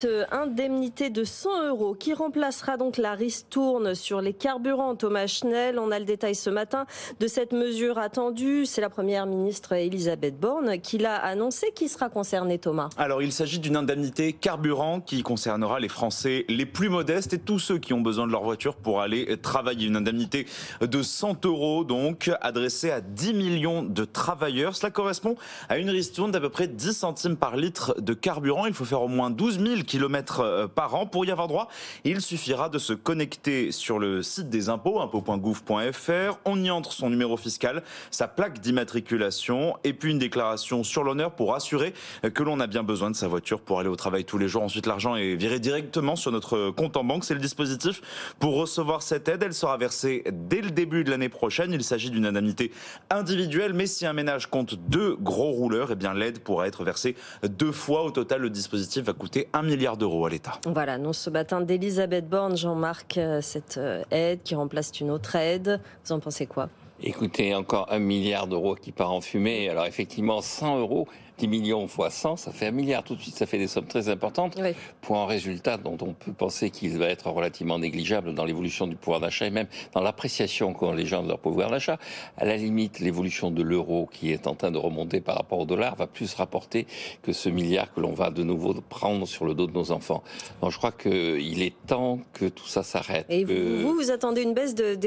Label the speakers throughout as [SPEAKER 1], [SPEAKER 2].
[SPEAKER 1] Cette euh, indemnité de 100 euros qui remplacera donc la ristourne sur les carburants, Thomas Schnell, on a le détail ce matin de cette mesure attendue. C'est la première ministre Elisabeth Borne qui l'a annoncé. Qui sera concernée, Thomas
[SPEAKER 2] Alors, il s'agit d'une indemnité carburant qui concernera les Français les plus modestes et tous ceux qui ont besoin de leur voiture pour aller travailler. Une indemnité de 100 euros, donc, adressée à 10 millions de travailleurs. Cela correspond à une ristourne d'à peu près 10 centimes par litre de carburant. Il faut faire au moins 12 000 kilomètres euh, par an. Pour y avoir droit, il suffira de se connecter sur le site des impôts, impôts.gouv.fr. On y entre son numéro fiscal, sa plaque d'immatriculation et puis une déclaration sur l'honneur pour assurer que l'on a bien besoin de sa voiture pour aller au travail tous les jours. Ensuite, l'argent est viré directement sur notre compte en banque. C'est le dispositif pour recevoir cette aide. Elle sera versée dès le début de l'année prochaine. Il s'agit d'une indemnité individuelle, mais si un ménage compte deux gros rouleurs, eh bien l'aide pourra être versée deux fois. Au total, le dispositif va coûter 1 000
[SPEAKER 3] d'euros à l'État.
[SPEAKER 1] Voilà, non ce matin d'Elisabeth Borne. Jean-Marc, euh, cette euh, aide qui remplace une autre aide. Vous en pensez quoi
[SPEAKER 3] Écoutez, encore un milliard d'euros qui part en fumée. Alors effectivement, 100 euros 10 millions fois 100, ça fait un milliard. Tout de suite, ça fait des sommes très importantes pour un résultat dont on peut penser qu'il va être relativement négligeable dans l'évolution du pouvoir d'achat et même dans l'appréciation qu'ont les gens de leur pouvoir d'achat. À la limite, l'évolution de l'euro qui est en train de remonter par rapport au dollar va plus rapporter que ce milliard que l'on va de nouveau prendre sur le dos de nos enfants. Donc je crois que il est temps que tout ça s'arrête. Et vous, vous
[SPEAKER 1] attendez une baisse de,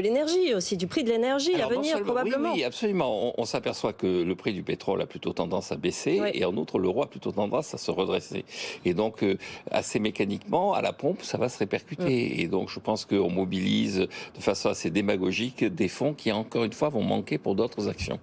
[SPEAKER 1] l'énergie aussi, du prix de l'énergie à venir probablement. Oui,
[SPEAKER 3] absolument. on s'aperçoit que le prix du pétrole a plutôt tendance à baisser, et en outre, l'euro a plutôt tendance à se redresser. Et donc, euh, assez mécaniquement, à la pompe, ça va se répercuter. Et donc, je pense qu'on mobilise de façon assez démagogique des fonds qui, encore une fois, vont manquer pour d'autres actions.